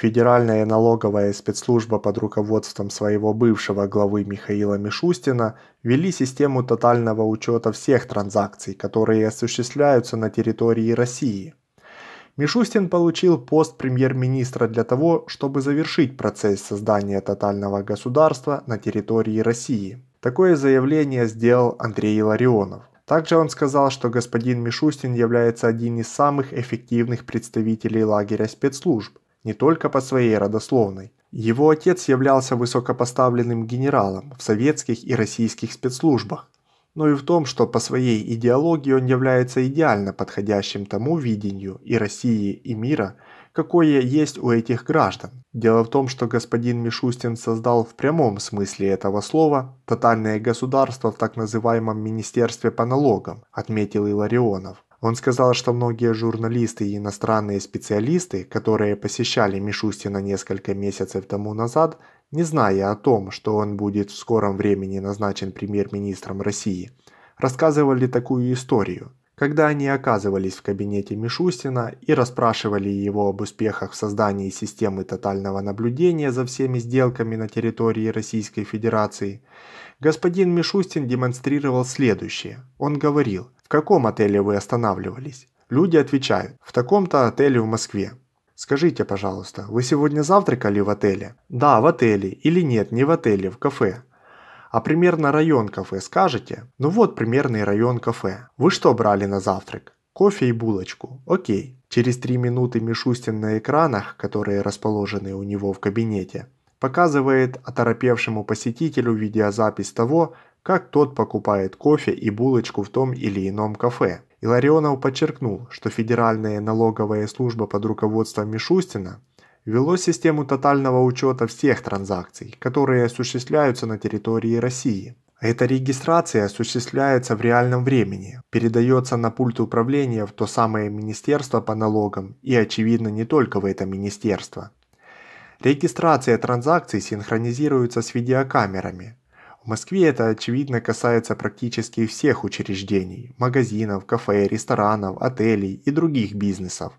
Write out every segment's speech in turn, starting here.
Федеральная налоговая спецслужба под руководством своего бывшего главы Михаила Мишустина вели систему тотального учета всех транзакций, которые осуществляются на территории России. Мишустин получил пост премьер-министра для того, чтобы завершить процесс создания тотального государства на территории России. Такое заявление сделал Андрей Ларионов. Также он сказал, что господин Мишустин является одним из самых эффективных представителей лагеря спецслужб – не только по своей родословной. Его отец являлся высокопоставленным генералом в советских и российских спецслужбах, но и в том, что по своей идеологии он является идеально подходящим тому видению и России, и мира, какое есть у этих граждан. Дело в том, что господин Мишустин создал в прямом смысле этого слова тотальное государство в так называемом Министерстве по налогам, отметил Иларионов. Он сказал, что многие журналисты и иностранные специалисты, которые посещали Мишустина несколько месяцев тому назад, не зная о том, что он будет в скором времени назначен премьер-министром России, рассказывали такую историю. Когда они оказывались в кабинете Мишустина и расспрашивали его об успехах в создании системы тотального наблюдения за всеми сделками на территории Российской Федерации, господин Мишустин демонстрировал следующее. Он говорил – в каком отеле вы останавливались? Люди отвечают, в таком-то отеле в Москве. Скажите, пожалуйста, вы сегодня завтракали в отеле? Да, в отеле. Или нет, не в отеле, в кафе. А примерно район кафе скажете? Ну вот примерный район кафе. Вы что брали на завтрак? Кофе и булочку. Окей. Через три минуты Мишустин на экранах, которые расположены у него в кабинете, показывает оторопевшему посетителю видеозапись того, как тот покупает кофе и булочку в том или ином кафе. Иларионов подчеркнул, что Федеральная налоговая служба под руководством Мишустина ввело систему тотального учета всех транзакций, которые осуществляются на территории России. Эта регистрация осуществляется в реальном времени, передается на пульт управления в то самое Министерство по налогам и, очевидно, не только в это министерство. Регистрация транзакций синхронизируется с видеокамерами, в Москве это, очевидно, касается практически всех учреждений – магазинов, кафе, ресторанов, отелей и других бизнесов.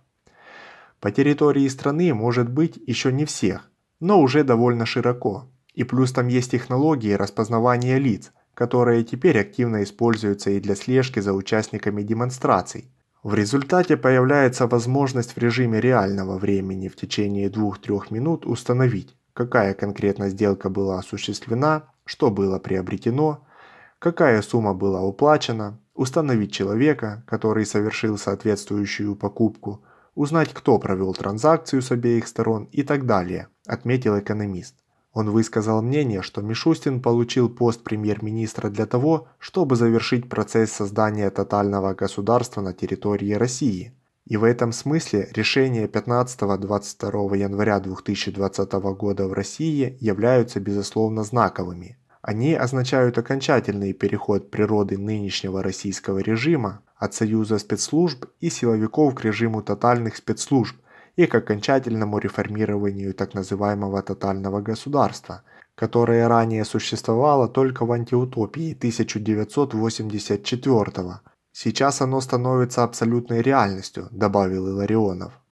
По территории страны, может быть, еще не всех, но уже довольно широко. И плюс там есть технологии распознавания лиц, которые теперь активно используются и для слежки за участниками демонстраций. В результате появляется возможность в режиме реального времени в течение 2-3 минут установить, какая конкретно сделка была осуществлена, что было приобретено, какая сумма была уплачена, установить человека, который совершил соответствующую покупку, узнать, кто провел транзакцию с обеих сторон и так далее, отметил экономист. Он высказал мнение, что Мишустин получил пост премьер-министра для того, чтобы завершить процесс создания тотального государства на территории России – и в этом смысле решения 15-22 января 2020 года в России являются безусловно знаковыми. Они означают окончательный переход природы нынешнего российского режима от союза спецслужб и силовиков к режиму тотальных спецслужб и к окончательному реформированию так называемого тотального государства, которое ранее существовало только в антиутопии 1984 года. Сейчас оно становится абсолютной реальностью, добавил Иларионов.